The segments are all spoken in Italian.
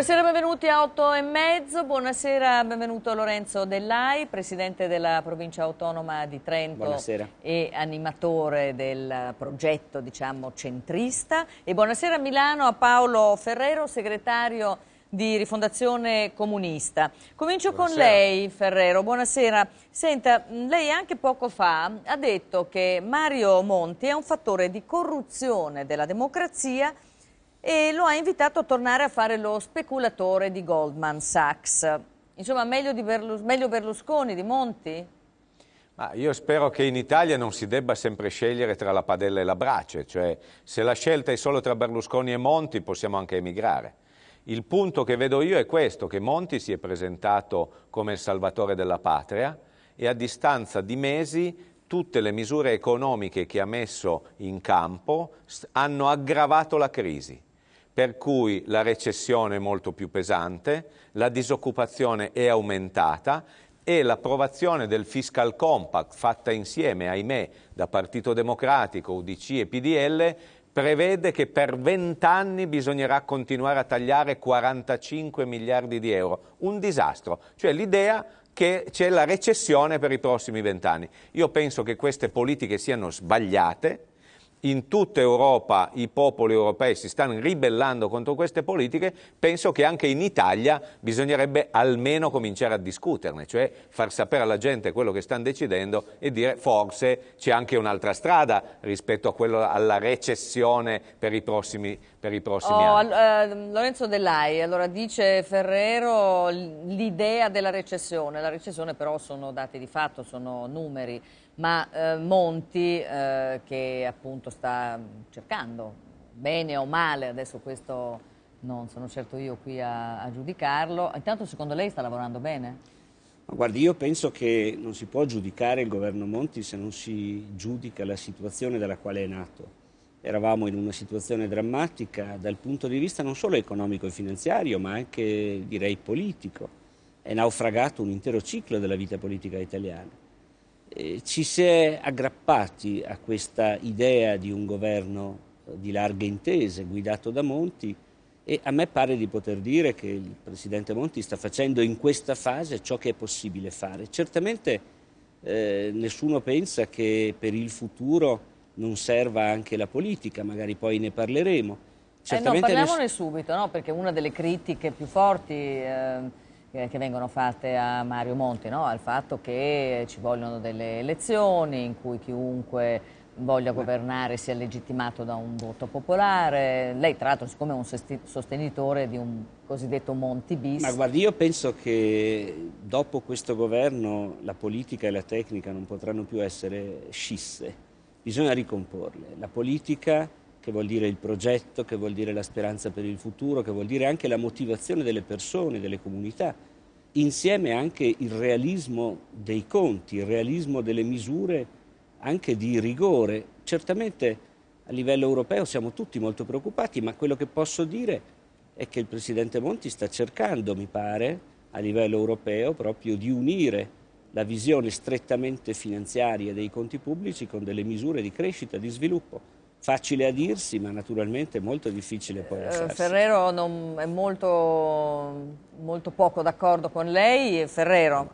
Buonasera, benvenuti a 8 e mezzo. Buonasera, benvenuto Lorenzo Dellai, presidente della provincia autonoma di Trento buonasera. e animatore del progetto diciamo, centrista. E buonasera a Milano a Paolo Ferrero, segretario di Rifondazione Comunista. Comincio buonasera. con lei, Ferrero. Buonasera. Senta, lei anche poco fa ha detto che Mario Monti è un fattore di corruzione della democrazia e lo ha invitato a tornare a fare lo speculatore di Goldman Sachs. Insomma, meglio, di Berlus meglio Berlusconi di Monti? Ah, io spero che in Italia non si debba sempre scegliere tra la padella e la brace, cioè se la scelta è solo tra Berlusconi e Monti possiamo anche emigrare. Il punto che vedo io è questo, che Monti si è presentato come il salvatore della patria e a distanza di mesi tutte le misure economiche che ha messo in campo hanno aggravato la crisi per cui la recessione è molto più pesante, la disoccupazione è aumentata e l'approvazione del fiscal compact fatta insieme, ahimè, da Partito Democratico, UDC e PDL prevede che per 20 anni bisognerà continuare a tagliare 45 miliardi di euro. Un disastro, cioè l'idea che c'è la recessione per i prossimi 20 anni. Io penso che queste politiche siano sbagliate, in tutta Europa i popoli europei si stanno ribellando contro queste politiche, penso che anche in Italia bisognerebbe almeno cominciare a discuterne, cioè far sapere alla gente quello che stanno decidendo e dire forse c'è anche un'altra strada rispetto quello, alla recessione per i prossimi, per i prossimi oh, anni. Eh, Lorenzo Dellai, allora dice Ferrero l'idea della recessione, la recessione però sono dati di fatto, sono numeri ma eh, Monti eh, che appunto sta cercando, bene o male, adesso questo non sono certo io qui a, a giudicarlo, intanto secondo lei sta lavorando bene? Ma guardi, io penso che non si può giudicare il governo Monti se non si giudica la situazione dalla quale è nato. Eravamo in una situazione drammatica dal punto di vista non solo economico e finanziario, ma anche direi politico. È naufragato un intero ciclo della vita politica italiana eh, ci si è aggrappati a questa idea di un governo eh, di larghe intese guidato da Monti e a me pare di poter dire che il Presidente Monti sta facendo in questa fase ciò che è possibile fare. Certamente eh, nessuno pensa che per il futuro non serva anche la politica, magari poi ne parleremo. Certamente eh no, parliamone subito, no? perché una delle critiche più forti... Eh eh, che vengono fatte a Mario Monti, no? al fatto che ci vogliono delle elezioni in cui chiunque voglia governare sia legittimato da un voto popolare. Lei tra l'altro siccome è un sostenitore di un cosiddetto Monti bis. Ma guardi, io penso che dopo questo governo la politica e la tecnica non potranno più essere scisse, bisogna ricomporle. La politica che vuol dire il progetto, che vuol dire la speranza per il futuro, che vuol dire anche la motivazione delle persone, delle comunità, insieme anche il realismo dei conti, il realismo delle misure anche di rigore. Certamente a livello europeo siamo tutti molto preoccupati, ma quello che posso dire è che il Presidente Monti sta cercando, mi pare, a livello europeo proprio di unire la visione strettamente finanziaria dei conti pubblici con delle misure di crescita, di sviluppo. Facile a dirsi, ma naturalmente molto difficile poi eh, a farsi. Ferrero non, è molto, molto poco d'accordo con lei, Ferrero.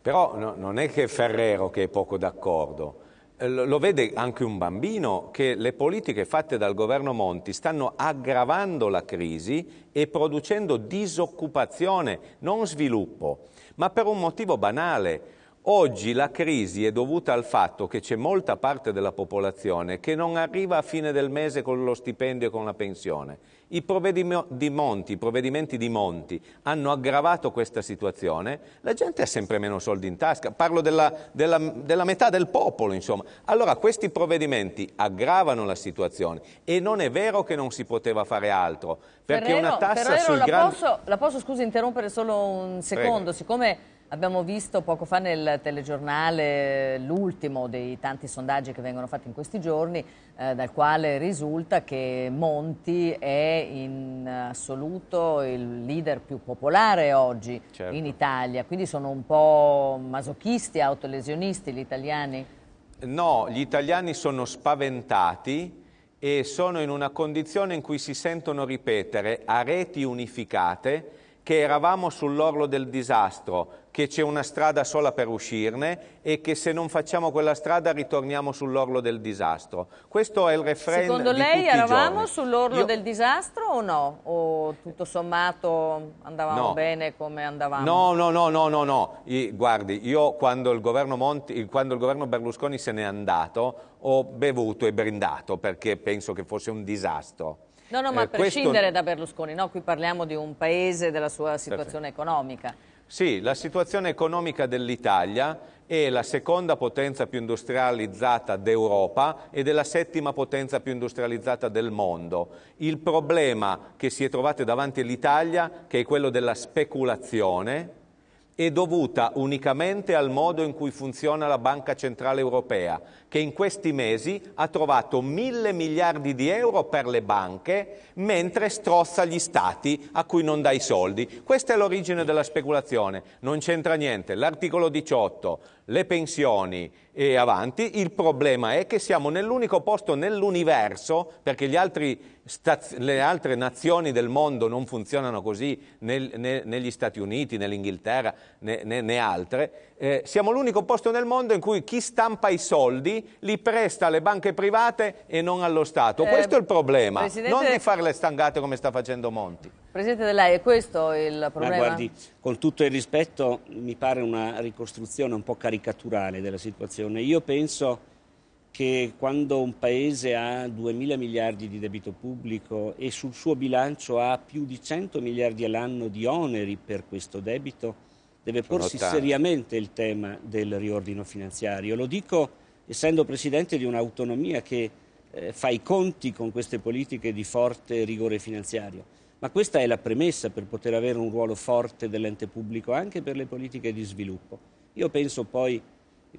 Però no, non è che Ferrero che è poco d'accordo, eh, lo vede anche un bambino che le politiche fatte dal governo Monti stanno aggravando la crisi e producendo disoccupazione, non sviluppo, ma per un motivo banale. Oggi la crisi è dovuta al fatto che c'è molta parte della popolazione che non arriva a fine del mese con lo stipendio e con la pensione. I provvedimenti, i provvedimenti di Monti hanno aggravato questa situazione, la gente ha sempre meno soldi in tasca, parlo della, della, della metà del popolo insomma. Allora questi provvedimenti aggravano la situazione e non è vero che non si poteva fare altro, perché Ferrero, una tassa Ferrero, sul la grande... Posso, la posso scusi interrompere solo un secondo, Prego. siccome Abbiamo visto poco fa nel telegiornale l'ultimo dei tanti sondaggi che vengono fatti in questi giorni, eh, dal quale risulta che Monti è in assoluto il leader più popolare oggi certo. in Italia. Quindi sono un po' masochisti, autolesionisti gli italiani? No, gli italiani sono spaventati e sono in una condizione in cui si sentono ripetere a reti unificate che eravamo sull'orlo del disastro, che c'è una strada sola per uscirne e che se non facciamo quella strada ritorniamo sull'orlo del disastro. Questo è il refrain Secondo lei eravamo sull'orlo Io... del disastro o no? O tutto sommato andavamo no. bene come andavamo? No, no, no, no, no, no. I, guardi, io quando il, Monti, quando il governo Berlusconi se n'è andato ho bevuto e brindato perché penso che fosse un disastro. No, no, ma eh, a prescindere questo... da Berlusconi, no? qui parliamo di un paese, della sua situazione Perfetto. economica. Sì, la situazione economica dell'Italia è la seconda potenza più industrializzata d'Europa ed è la settima potenza più industrializzata del mondo. Il problema che si è trovato davanti all'Italia, che è quello della speculazione, è dovuta unicamente al modo in cui funziona la Banca Centrale Europea, che in questi mesi ha trovato mille miliardi di euro per le banche mentre strozza gli stati a cui non dà i soldi. Questa è l'origine della speculazione, non c'entra niente. L'articolo 18, le pensioni e avanti, il problema è che siamo nell'unico posto nell'universo, perché le altre nazioni del mondo non funzionano così nel, ne, negli Stati Uniti, nell'Inghilterra, né ne, ne, altre, eh, siamo l'unico posto nel mondo in cui chi stampa i soldi li presta alle banche private e non allo Stato. Eh, questo è il problema, Presidente... non di fare le stangate come sta facendo Monti. Presidente De Lei, è questo il problema? Ma guardi, con tutto il rispetto mi pare una ricostruzione un po' caricaturale della situazione. Io penso che quando un paese ha 2.000 miliardi di debito pubblico e sul suo bilancio ha più di 100 miliardi all'anno di oneri per questo debito, deve porsi seriamente il tema del riordino finanziario. Lo dico essendo presidente di un'autonomia che eh, fa i conti con queste politiche di forte rigore finanziario. Ma questa è la premessa per poter avere un ruolo forte dell'ente pubblico anche per le politiche di sviluppo. Io penso poi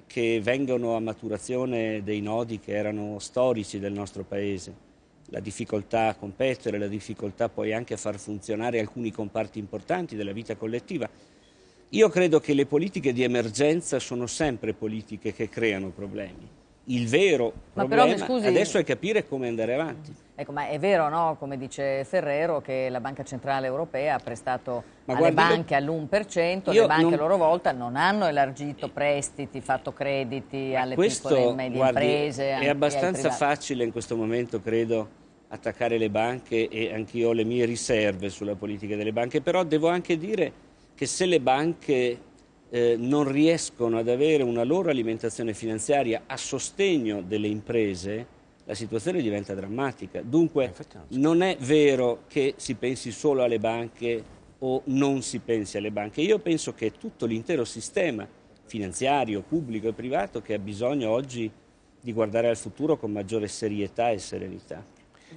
che vengano a maturazione dei nodi che erano storici del nostro Paese, la difficoltà a competere, la difficoltà poi anche a far funzionare alcuni comparti importanti della vita collettiva io credo che le politiche di emergenza sono sempre politiche che creano problemi. Il vero ma problema però, scusi, adesso è capire come andare avanti. Ecco, ma è vero, no, come dice Ferrero, che la Banca Centrale Europea ha prestato ma alle guarda, banche all'1%, le banche non... a loro volta non hanno elargito prestiti, fatto crediti alle questo, piccole e medie guardi, imprese. È abbastanza facile in questo momento, credo, attaccare le banche e anch'io ho le mie riserve sulla politica delle banche, però devo anche dire che se le banche eh, non riescono ad avere una loro alimentazione finanziaria a sostegno delle imprese, la situazione diventa drammatica. Dunque eh, non è vero che si pensi solo alle banche o non si pensi alle banche. Io penso che tutto l'intero sistema finanziario, pubblico e privato che ha bisogno oggi di guardare al futuro con maggiore serietà e serenità.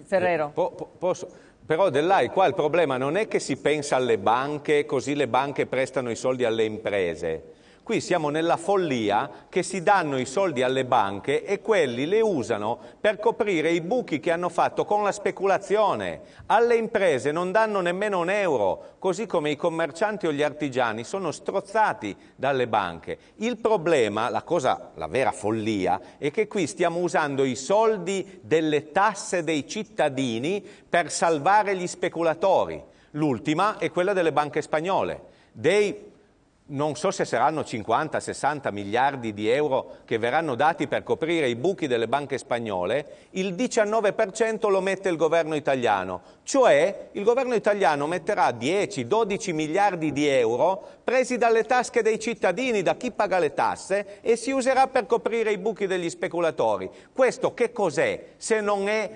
Ferrero. Eh, po, po, posso? Però dell'AI qua il problema non è che si pensa alle banche, così le banche prestano i soldi alle imprese. Qui siamo nella follia che si danno i soldi alle banche e quelli le usano per coprire i buchi che hanno fatto con la speculazione. Alle imprese non danno nemmeno un euro, così come i commercianti o gli artigiani sono strozzati dalle banche. Il problema, la cosa, la vera follia, è che qui stiamo usando i soldi delle tasse dei cittadini per salvare gli speculatori. L'ultima è quella delle banche spagnole, dei non so se saranno 50-60 miliardi di euro che verranno dati per coprire i buchi delle banche spagnole, il 19% lo mette il governo italiano, cioè il governo italiano metterà 10-12 miliardi di euro presi dalle tasche dei cittadini, da chi paga le tasse e si userà per coprire i buchi degli speculatori. Questo che cos'è se non è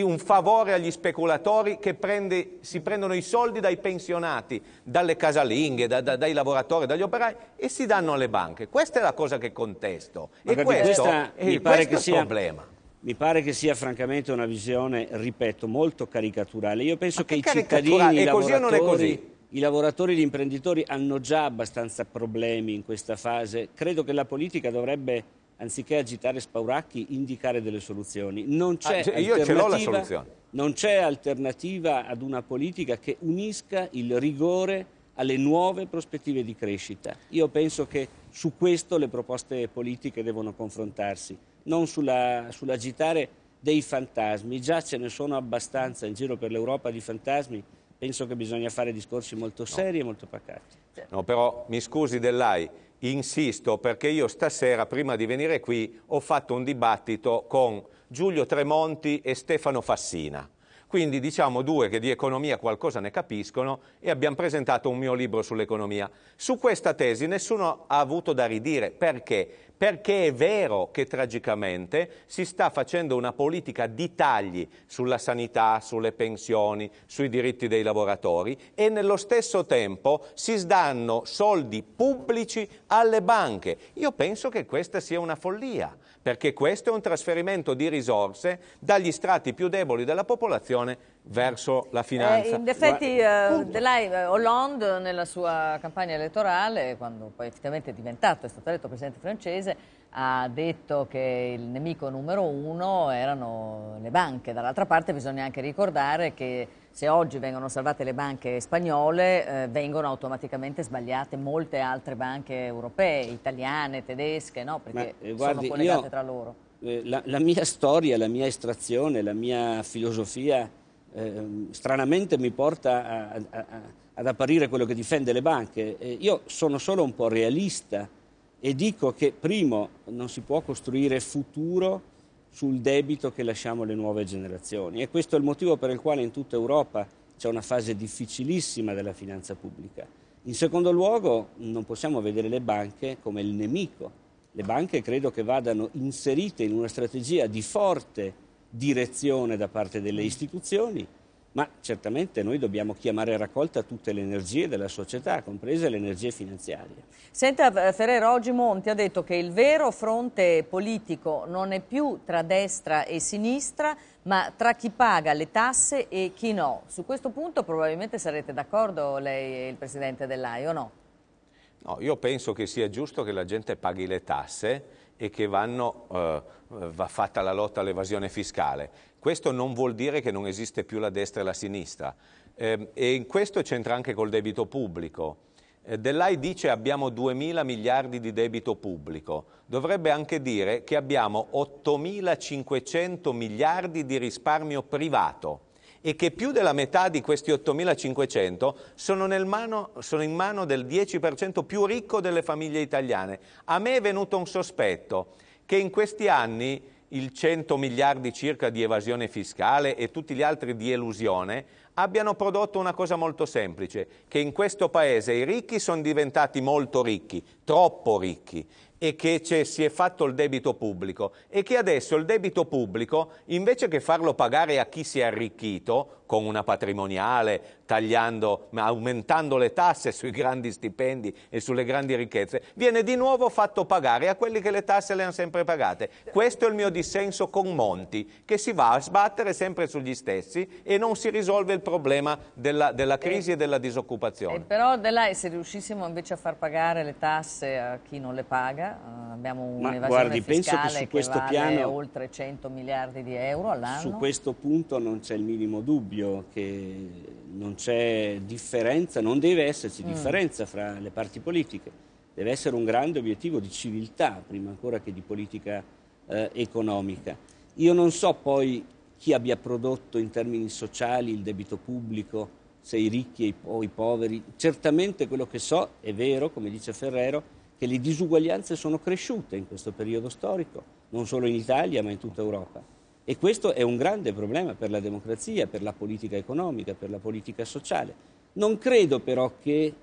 un favore agli speculatori che prende, si prendono i soldi dai pensionati, dalle casalinghe, da, da, dai lavoratori, dagli operai e si danno alle banche. Questa è la cosa che contesto Ma e questo, è pare sia... il problema. Mi pare che sia francamente una visione, ripeto, molto caricaturale. Io penso che, che, i cittadini, i lavoratori, i lavoratori, gli imprenditori hanno già abbastanza problemi in questa fase. Credo che la politica dovrebbe anziché agitare spauracchi, indicare delle soluzioni. Non ah, c'è ah, io ce l'ho la soluzione. Non c'è alternativa ad una politica che unisca il rigore alle nuove prospettive di crescita. Io penso che su questo le proposte politiche devono confrontarsi, non sulla, sull'agitare dei fantasmi. Già ce ne sono abbastanza in giro per l'Europa di fantasmi. Penso che bisogna fare discorsi molto seri no. e molto pacati. No, però mi scusi Dell'AI, insisto perché io stasera, prima di venire qui, ho fatto un dibattito con Giulio Tremonti e Stefano Fassina. Quindi diciamo due che di economia qualcosa ne capiscono e abbiamo presentato un mio libro sull'economia. Su questa tesi nessuno ha avuto da ridire. Perché? perché è vero che tragicamente si sta facendo una politica di tagli sulla sanità, sulle pensioni, sui diritti dei lavoratori e nello stesso tempo si sdanno soldi pubblici alle banche. Io penso che questa sia una follia, perché questo è un trasferimento di risorse dagli strati più deboli della popolazione verso la eh, finanza. Eh, in effetti eh, Delay, eh, Hollande nella sua campagna elettorale, quando poi effettivamente è diventato, è stato eletto presidente francese, ha detto che il nemico numero uno erano le banche. Dall'altra parte bisogna anche ricordare che se oggi vengono salvate le banche spagnole, eh, vengono automaticamente sbagliate molte altre banche europee, italiane, tedesche, no? perché Ma, eh, guardi, sono collegate io, tra loro. Eh, la, la, mia storia, la mia estrazione, la mia filosofia ehm, stranamente mi porta a, a, a, ad apparire quello che difende le banche. Eh, io sono solo un po' realista e dico che primo non si può costruire futuro sul debito che lasciamo alle nuove generazioni e questo è il motivo per il quale in tutta Europa c'è una fase difficilissima della finanza pubblica. In secondo luogo non possiamo vedere le banche come il nemico, le banche credo che vadano inserite in una strategia di forte direzione da parte delle istituzioni ma certamente noi dobbiamo chiamare a raccolta tutte le energie della società, comprese le energie finanziarie. Senta, Ferrero, oggi Monti ha detto che il vero fronte politico non è più tra destra e sinistra, ma tra chi paga le tasse e chi no. Su questo punto probabilmente sarete d'accordo lei e il Presidente dell'AI, o no? No, io penso che sia giusto che la gente paghi le tasse e che vanno, eh, va fatta la lotta all'evasione fiscale questo non vuol dire che non esiste più la destra e la sinistra. Eh, e in questo c'entra anche col debito pubblico. Eh, Dell'AI dice che abbiamo 2 mila miliardi di debito pubblico, dovrebbe anche dire che abbiamo 8.500 miliardi di risparmio privato e che più della metà di questi 8.500 sono, mano, sono, in mano del 10% più ricco delle famiglie italiane. A me è venuto un sospetto che in questi anni il 100 miliardi circa di evasione fiscale e tutti gli altri di elusione, abbiano prodotto una cosa molto semplice, che in questo paese i ricchi sono diventati molto ricchi, troppo ricchi, e che si è fatto il debito pubblico e che adesso il debito pubblico, invece che farlo pagare a chi si è arricchito, con una patrimoniale, tagliando, aumentando le tasse sui grandi stipendi e sulle grandi ricchezze, viene di nuovo fatto pagare a quelli che le tasse le hanno sempre pagate. Questo è il mio dissenso con Monti, che si va a sbattere sempre sugli stessi e non si risolve il problema della, della eh, crisi e, e, della disoccupazione. Eh, e però De Lai, se riuscissimo invece a far pagare le tasse a chi non le paga, eh, abbiamo un'evasione fiscale che, che vale piano, oltre 100 miliardi di euro all'anno. Su questo punto non c'è il minimo dubbio dubbio che non c'è differenza, non deve esserci mm. differenza fra le parti politiche, deve essere un grande obiettivo di civiltà prima ancora che di politica eh, economica. Io non so poi chi abbia prodotto in termini sociali il debito pubblico, se i ricchi o i poveri, certamente quello che so è vero, come dice Ferrero, che le disuguaglianze sono cresciute in questo periodo storico, non solo in Italia ma in tutta Europa. E questo è un grande problema per la democrazia, per la politica economica, per la politica sociale. Non credo però che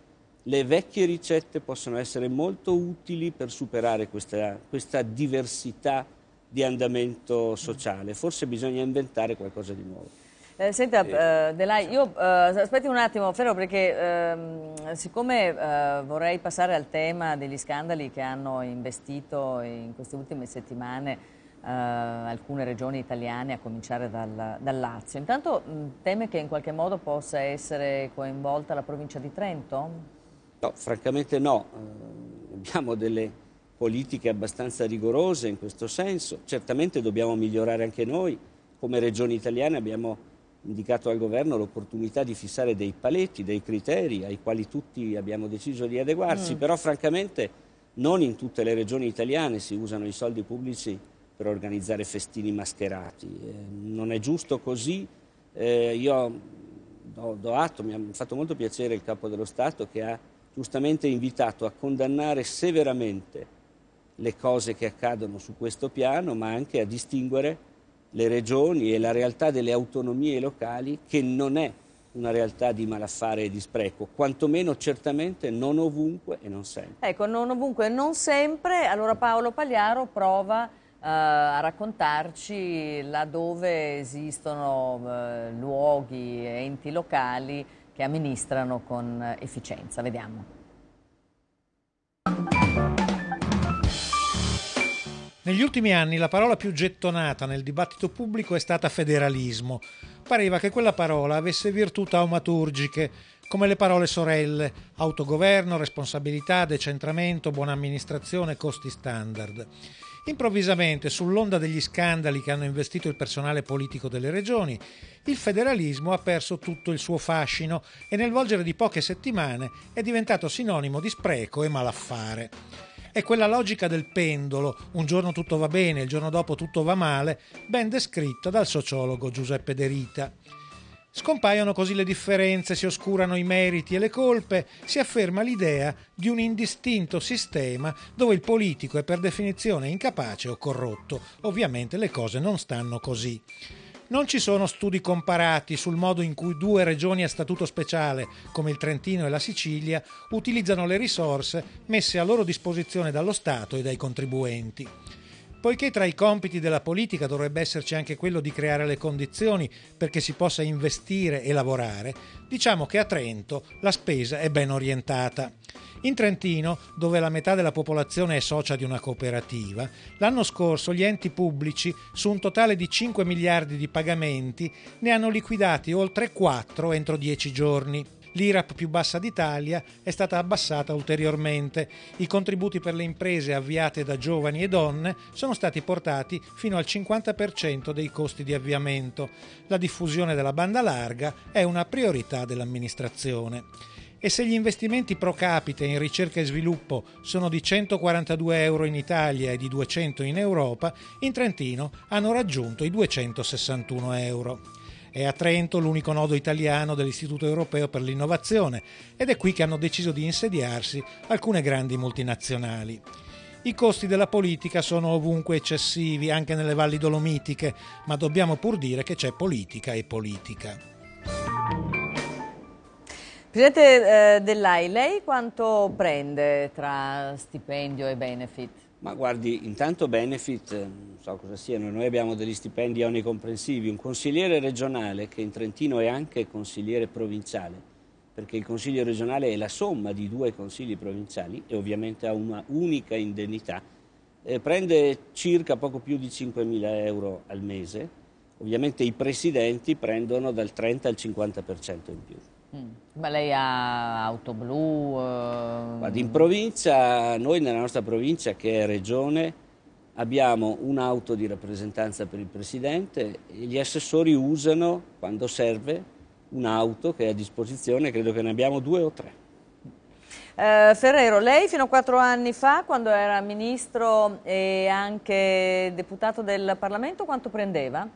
le vecchie ricette possano essere molto utili per superare questa, questa diversità di andamento sociale. Forse bisogna inventare qualcosa di nuovo. Eh, senta, eh, Delai, io eh, aspetti un attimo, Ferro, perché ehm, siccome eh, vorrei passare al tema degli scandali che hanno investito in queste ultime settimane eh, alcune regioni italiane, a cominciare dal, dal Lazio. Intanto mh, mm, teme che in qualche modo possa essere coinvolta la provincia di Trento? No, francamente no. Eh, abbiamo delle politiche abbastanza rigorose in questo senso. Certamente dobbiamo migliorare anche noi. Come regioni italiane abbiamo indicato al governo l'opportunità di fissare dei paletti, dei criteri ai quali tutti abbiamo deciso di adeguarsi, mm. però francamente non in tutte le regioni italiane si usano i soldi pubblici per organizzare festini mascherati. Eh, non è giusto così. Eh, io do, do atto, mi ha fatto molto piacere il Capo dello Stato che ha giustamente invitato a condannare severamente le cose che accadono su questo piano, ma anche a distinguere le regioni e la realtà delle autonomie locali che non è una realtà di malaffare e di spreco, quantomeno certamente non ovunque e non sempre. Ecco, non ovunque e non sempre, allora Paolo Pagliaro prova eh, a raccontarci laddove esistono eh, luoghi, enti locali che amministrano con efficienza. Vediamo. Negli ultimi anni la parola più gettonata nel dibattito pubblico è stata federalismo. Pareva che quella parola avesse virtù taumaturgiche, come le parole sorelle, autogoverno, responsabilità, decentramento, buona amministrazione, costi standard. Improvvisamente, sull'onda degli scandali che hanno investito il personale politico delle regioni, il federalismo ha perso tutto il suo fascino e nel volgere di poche settimane è diventato sinonimo di spreco e malaffare. È quella logica del pendolo, un giorno tutto va bene, il giorno dopo tutto va male, ben descritta dal sociologo Giuseppe Derita. Scompaiono così le differenze, si oscurano i meriti e le colpe, si afferma l'idea di un indistinto sistema dove il politico è per definizione incapace o corrotto. Ovviamente le cose non stanno così. Non ci sono studi comparati sul modo in cui due regioni a statuto speciale, come il Trentino e la Sicilia, utilizzano le risorse messe a loro disposizione dallo Stato e dai contribuenti. Poiché tra i compiti della politica dovrebbe esserci anche quello di creare le condizioni perché si possa investire e lavorare, diciamo che a Trento la spesa è ben orientata. In Trentino, dove la metà della popolazione è socia di una cooperativa, l'anno scorso gli enti pubblici, su un totale di 5 miliardi di pagamenti, ne hanno liquidati oltre 4 entro 10 giorni l'IRAP più bassa d'Italia è stata abbassata ulteriormente. I contributi per le imprese avviate da giovani e donne sono stati portati fino al 50% dei costi di avviamento. La diffusione della banda larga è una priorità dell'amministrazione e se gli investimenti pro capite in ricerca e sviluppo sono di 142 euro in Italia e di 200 in Europa, in Trentino hanno raggiunto i 261 euro. È a Trento l'unico nodo italiano dell'Istituto Europeo per l'Innovazione ed è qui che hanno deciso di insediarsi alcune grandi multinazionali. I costi della politica sono ovunque eccessivi, anche nelle valli dolomitiche, ma dobbiamo pur dire che c'è politica e politica. Presidente eh, Dell'AI, lei quanto prende tra stipendio e benefit? Ma guardi, intanto benefit, eh, non so cosa siano, noi abbiamo degli stipendi onnicomprensivi, un consigliere regionale che in Trentino è anche consigliere provinciale, perché il consiglio regionale è la somma di due consigli provinciali e ovviamente ha una unica indennità, eh, prende circa poco più di 5.000 euro al mese, ovviamente i presidenti prendono dal 30 al 50% in più. Mm. Ma lei ha auto blu? Eh... Guarda, in provincia, noi nella nostra provincia che è regione, abbiamo un'auto di rappresentanza per il presidente e gli assessori usano, quando serve, un'auto che è a disposizione, credo che ne abbiamo due o tre. Eh, Ferrero, lei fino a quattro anni fa, quando era ministro e anche deputato del Parlamento, quanto prendeva?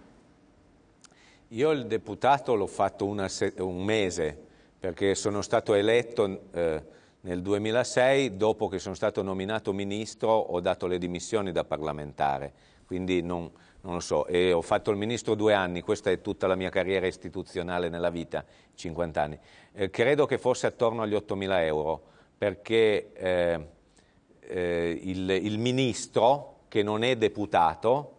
Io il deputato l'ho fatto un mese, perché sono stato eletto eh, nel 2006, dopo che sono stato nominato ministro ho dato le dimissioni da parlamentare, quindi non, non lo so. E ho fatto il ministro due anni, questa è tutta la mia carriera istituzionale nella vita, 50 anni. Eh, credo che fosse attorno agli 8.000 euro, perché eh, eh, il, il, ministro, che non è deputato,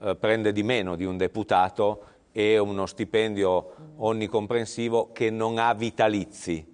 eh, prende di meno di un deputato e uno stipendio onnicomprensivo che non ha vitalizi.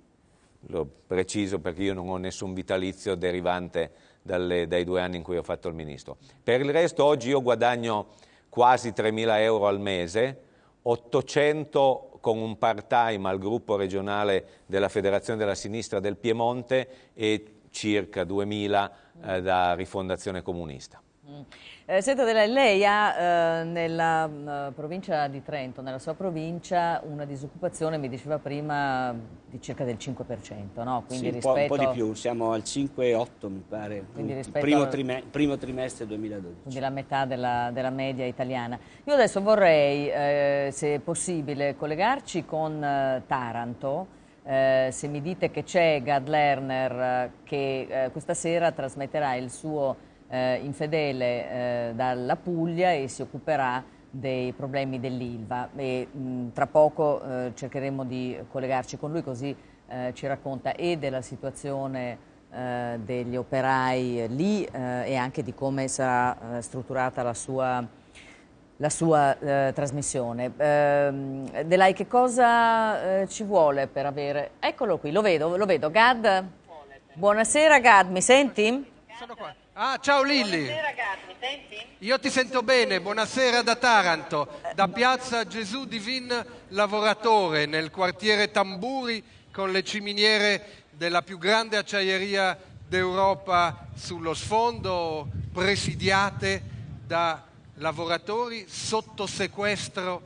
Lo preciso perché io non ho nessun vitalizio derivante dalle, dai due anni in cui ho fatto il ministro. Per il resto oggi io guadagno quasi 3.000 euro al mese, 800 con un part-time al gruppo regionale della Federazione della Sinistra del Piemonte e circa 2.000 eh, da Rifondazione Comunista. Mm. Eh, senta Della, lei ha eh, nella eh, provincia di Trento, nella sua provincia, una disoccupazione, mi diceva prima, di circa del 5%, no? Quindi sì, rispetto... un, po', un po' di più, siamo al 5,8 mi pare, primo, al... trime... primo, trimestre 2012. Quindi la metà della, della media italiana. Io adesso vorrei, eh, se è possibile, collegarci con eh, Taranto, eh, se mi dite che c'è Gad Lerner che eh, questa sera trasmetterà il suo eh, infedele eh, dalla Puglia e si occuperà dei problemi dell'Ilva e mh, mm, tra poco eh, cercheremo di collegarci con lui così eh, ci racconta e della situazione eh, degli operai lì eh, e anche di come sarà strutturata la sua la sua eh, trasmissione. Eh, Delai, che cosa eh, ci vuole per avere... Eccolo qui, lo vedo, lo vedo. Gad, buonasera Gad, mi senti? Sono qua. Ah, ciao Lilli. Buonasera Gat, senti? Io ti sento bene, buonasera da Taranto, da piazza Gesù Divin Lavoratore, nel quartiere Tamburi, con le ciminiere della più grande acciaieria d'Europa sullo sfondo, presidiate da lavoratori sotto sequestro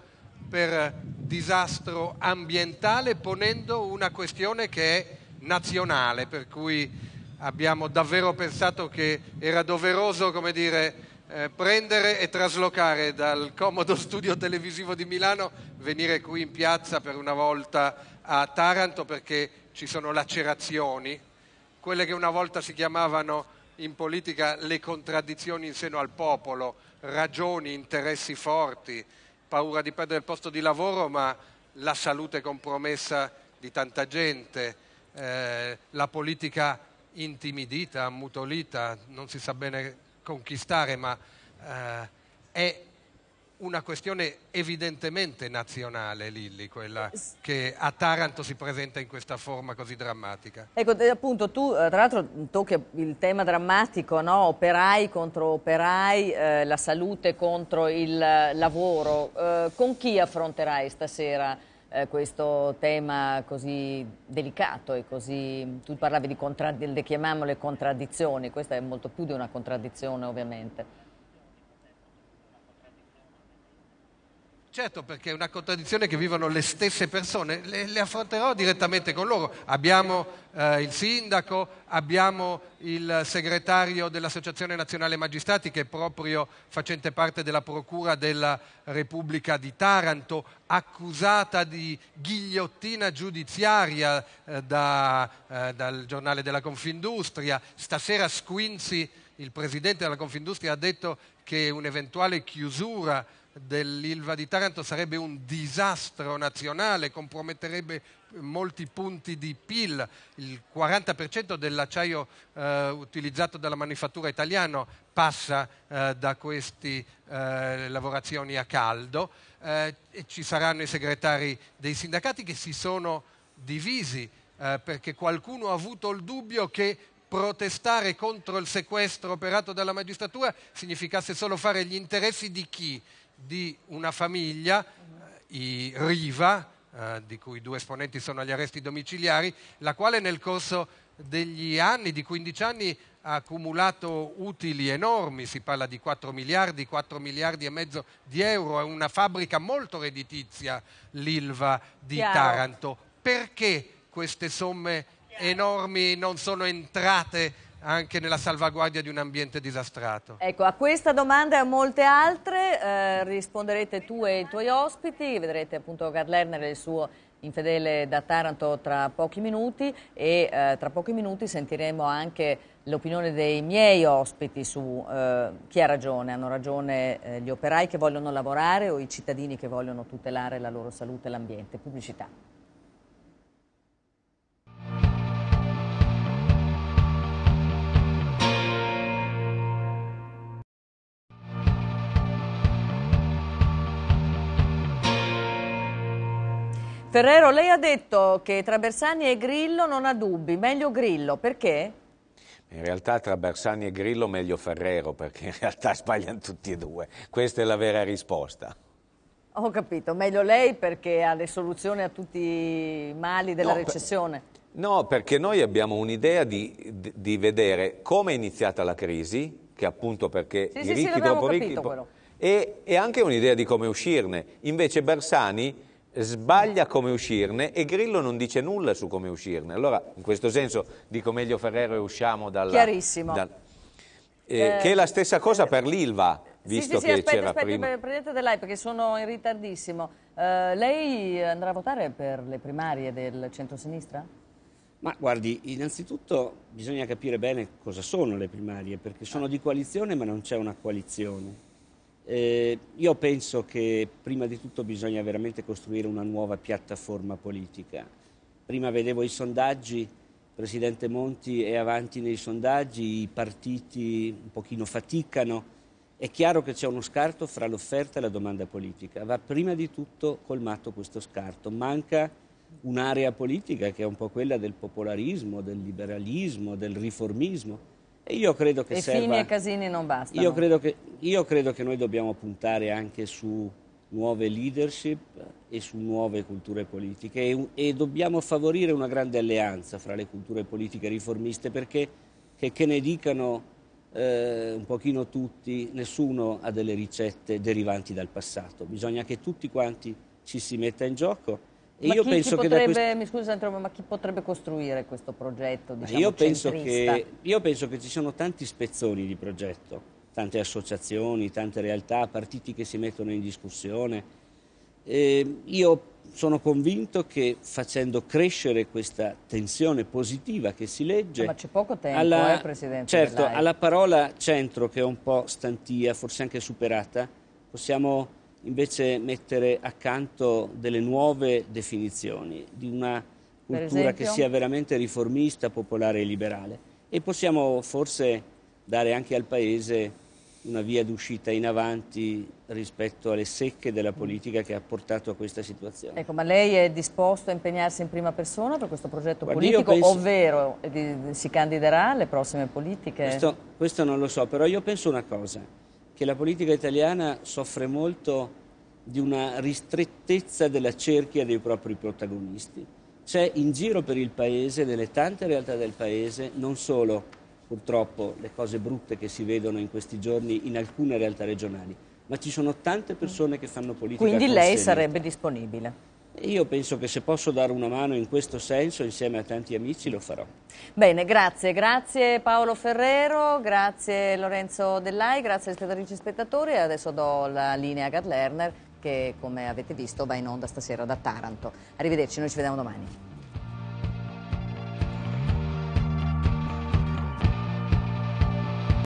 per disastro ambientale, ponendo una questione che è nazionale, per cui abbiamo davvero pensato che era doveroso dire, eh, prendere e traslocare dal comodo studio televisivo di Milano, venire qui in piazza per una volta a Taranto perché ci sono lacerazioni, quelle che una volta si chiamavano in politica le contraddizioni in seno al popolo, ragioni, interessi forti, paura di perdere il posto di lavoro ma la salute compromessa di tanta gente, eh, la politica intimidita, ammutolita, non si sa bene conquistare, ma eh, è una questione evidentemente nazionale, Lilli, quella che a Taranto si presenta in questa forma così drammatica. Ecco, appunto, tu eh, tra l'altro mm, tocchi il tema drammatico, no? operai contro operai, eh, la salute contro il lavoro. Eh, con chi affronterai stasera? eh, questo tema così delicato e così... Tu parlavi di delle chiamiamole contraddizioni, questa è molto più di una contraddizione ovviamente. Certo, perché è una contraddizione che vivono le stesse persone, le, le affronterò direttamente con loro. Abbiamo eh, il sindaco, abbiamo il segretario dell'Associazione Nazionale Magistrati che è proprio facente parte della Procura della Repubblica di Taranto, accusata di ghigliottina giudiziaria eh, da, eh, dal giornale della Confindustria. Stasera Squinzi, il presidente della Confindustria, ha detto che un'eventuale chiusura dell'Ilva di Taranto sarebbe un disastro nazionale, comprometterebbe molti punti di PIL, il 40% dell'acciaio eh, utilizzato dalla manifattura italiana passa eh, da queste eh, lavorazioni a caldo eh, e ci saranno i segretari dei sindacati che si sono divisi eh, perché qualcuno ha avuto il dubbio che protestare contro il sequestro operato dalla magistratura significasse solo fare gli interessi di chi di una famiglia, eh, i Riva, eh, di cui due esponenti sono agli arresti domiciliari, la quale nel corso degli anni, di 15 anni, ha accumulato utili enormi, si parla di 4 miliardi, 4 miliardi e mezzo di euro, è una fabbrica molto redditizia l'Ilva di Chiaro. Taranto. Perché queste somme Chiaro. enormi non sono entrate anche nella salvaguardia di un ambiente disastrato? Ecco, a questa domanda e a molte altre eh, risponderete tu e i tuoi ospiti, vedrete appunto Gard Lerner e il suo infedele da Taranto tra pochi minuti e eh, tra pochi minuti sentiremo anche l'opinione dei miei ospiti su eh, chi ha ragione, hanno ragione eh, gli operai che vogliono lavorare o i cittadini che vogliono tutelare la loro salute e l'ambiente. Pubblicità. Ferrero, lei ha detto che tra Bersani e Grillo non ha dubbi, meglio Grillo, perché? In realtà tra Bersani e Grillo meglio Ferrero, perché in realtà sbagliano tutti e due. Questa è la vera risposta. Ho capito, meglio lei perché ha le soluzioni a tutti i mali della no, recessione. Per, no, perché noi abbiamo un'idea di, di, di, vedere come è iniziata la crisi, che appunto perché sì, i sì, ricchi sì, troppo ricchi... Capito, po- e, e anche un'idea di come uscirne. Invece Bersani sbaglia come uscirne e Grillo non dice nulla su come uscirne. Allora, in questo senso, dico meglio Ferrero e usciamo dalla... Chiarissimo. Dal, eh, eh, che è la stessa cosa per l'Ilva, visto sì, sì, che c'era prima... Sì, prendete dell'AI perché sono in ritardissimo. Eh, lei andrà a votare per le primarie del centrosinistra? Ma guardi, innanzitutto bisogna capire bene cosa sono le primarie, perché sono di coalizione ma non c'è una coalizione. Eh, io penso che prima di tutto bisogna veramente costruire una nuova piattaforma politica. Prima vedevo i sondaggi, il Presidente Monti è avanti nei sondaggi, i partiti un pochino faticano. È chiaro che c'è uno scarto fra l'offerta e la domanda politica. Va prima di tutto colmato questo scarto. Manca un'area politica che è un po' quella del popolarismo, del liberalismo, del riformismo io credo che e serva... fini e casini non bastano. Io credo, che, io credo che noi dobbiamo puntare anche su nuove leadership e su nuove culture politiche e, e, dobbiamo favorire una grande alleanza fra le culture politiche riformiste perché che, che ne dicano eh, un pochino tutti, nessuno ha delle ricette derivanti dal passato, bisogna che tutti quanti ci si metta in gioco ma io chi, penso chi potrebbe, che quest... scusa, Antonio, ma chi potrebbe costruire questo progetto? Diciamo, io, penso che, io penso che ci sono tanti spezzoni di progetto, tante associazioni, tante realtà, partiti che si mettono in discussione. Eh, io sono convinto che facendo crescere questa tensione positiva che si legge... Eh, ma c'è poco tempo, alla, eh, Presidente? Certo, alla parola centro, che è un po' stantia, forse anche superata, possiamo invece mettere accanto delle nuove definizioni di una cultura che sia veramente riformista, popolare e liberale. E possiamo forse dare anche al Paese una via d'uscita in avanti rispetto alle secche della mm. politica che ha portato a questa situazione. Ecco, ma lei è disposto a impegnarsi in prima persona per questo progetto Guardi, politico, penso... ovvero eh, di, di, si candiderà alle prossime politiche? Questo, questo non lo so, però io penso una cosa che la politica italiana soffre molto di una ristrettezza della cerchia dei propri protagonisti. C'è in giro per il paese, nelle tante realtà del paese, non solo purtroppo le cose brutte che si vedono in questi giorni in alcune realtà regionali, ma ci sono tante persone che fanno politica. Quindi lei sarebbe disponibile? Io penso che se posso dare una mano in questo senso, insieme a tanti amici, lo farò. Bene, grazie. Grazie Paolo Ferrero, grazie Lorenzo Dellai, grazie spettatrici e spettatori. Adesso do la linea a Gad Lerner che, come avete visto, va in onda stasera da Taranto. Arrivederci, noi ci vediamo domani.